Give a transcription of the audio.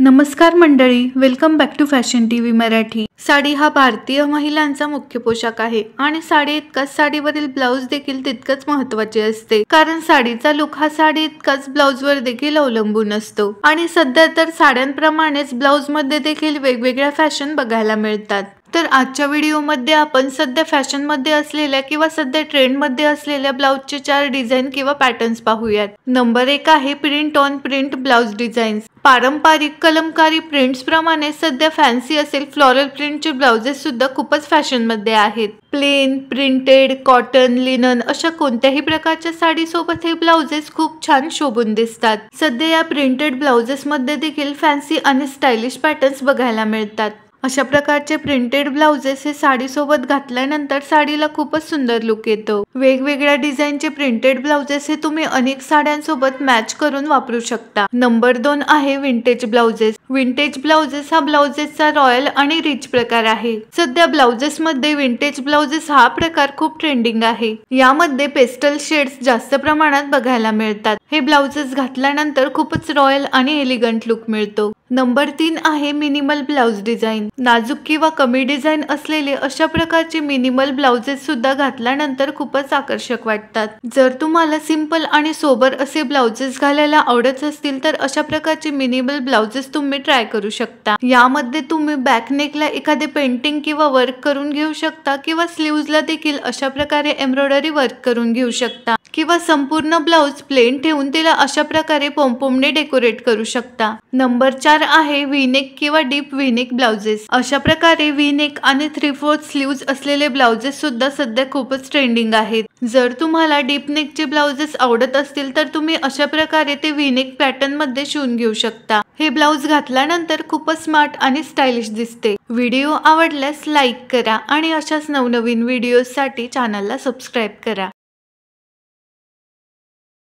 नमस्कार मंडळी welcome back to fashion T V Marathi sari हा भारतीय महिलांचा मुख्य पोशाख आहे आणि साडी इतकाच साडीवरील ब्लाऊज देखील तितकंच महत्वाचे असते कारण साडीचा लुक हा साडी इतकाच ब्लाऊजवर देखील अवलंबून असतो आणि सध्या तर साड्यांप्रमाणेच ब्लाऊजमध्ये देखील वेगवेगळ्या फॅशन बघायला मिळतात तर आजच्या व्हिडिओमध्ये आपण सध्या फॅशनमध्ये असलेल्या किंवा सध्या ट्रेंडमध्ये असलेल्या ब्लाऊजचे चार डिझाईन किंवा पॅटर्न्स पाहूयात नंबर एक आहे print on print blouse designs पारंपरिक कलमकारी प्रिंट्सप्रमाणे सध्या फॅन्सी असेल फ्लॉरल प्रिंटचे ब्लाउजेस सुद्धा खूपच फॅशनमध्ये आहेत प्लेन प्रिंटेड कॉटन लिनन अशा कोणत्याही प्रकारच्या साडीसोबत हे ब्लाउजेस खूप छान शोभून दिसतात सध्या या प्रिंटेड ब्लाउजेसमध्ये देखील फॅन्सी आणि स्टायलिश पॅटर्न्स बघायला मिळतात अशा प्रकारचे प्रिंटेड ब्लाउजेस हे साडीसोबत घातल्यानंतर साडीला खूपच सुंदर लुक येतो वेगवेगळ्या डिझाईनचे प्रिंटेड ब्लाउजेस हे तुम्ही अनेक साड्यांसोबत मॅच करून वापरू शकता नंबर दोन आहे विंटेज ब्लाउजेस विंटेज ब्लाउजेस हा ब्लाउजेसचा रॉयल आणि रिच प्रकार आहे सध्या ब्लाउजेस मध्ये विंटेज ब्लाउजेस हा प्रकार खूप ट्रेंडिंग आहे यामध्ये पेस्टल शेड्स जास्त प्रमाणात बघायला मिळतात हे ब्लाउजेस घातल्यानंतर खूपच रॉयल आणि एलिगंट लुक मिळतो नंबर तीन आहे मिनिमल ब्लाउज डिझाईन नाजूक किंवा कमी डिझाईन असलेले अशा प्रकारचे मिनिमल ब्लाउजेस सुद्धा घातल्यानंतर खूपच आकर्षक वाटतात जर तुम्हाला सिंपल आणि सोबर असे ब्लाउजेस घालायला आवडत असतील तर अशा प्रकारचे मिनिमल ब्लाउजेस तुम्ही तुम्ही ट्राय करू शकता यामध्ये तुम्ही बॅकनेकला एखादे पेंटिंग किंवा वर्क करून घेऊ शकता किंवा ला देखील अशा प्रकारे एम्ब्रॉयडरी वर्क करून घेऊ शकता किंवा संपूर्ण ब्लाउज प्लेन ठेवून तिला अशा प्रकारे पोमपोमने डेकोरेट करू शकता नंबर चार आहे व्हीनेक किंवा डीप व्हीनेक ब्लाउजेस अशा प्रकारे व्हीनेक आणि थ्री फोर्थ स्लीव असलेले ब्लाउजेस सुद्धा सध्या खूपच ट्रेंडिंग आहेत जर तुम्हाला डीप नेकचे ब्लाउजेस आवडत असतील तर तुम्ही अशा प्रकारे ते व्हीनेक पॅटर्नमध्ये शिवून घेऊ शकता हे ब्लाउज घातल्यानंतर खूपच स्मार्ट आणि स्टायलिश दिसते व्हिडिओ आवडल्यास लाईक करा आणि अशाच नवनवीन साठी चॅनलला सबस्क्राईब करा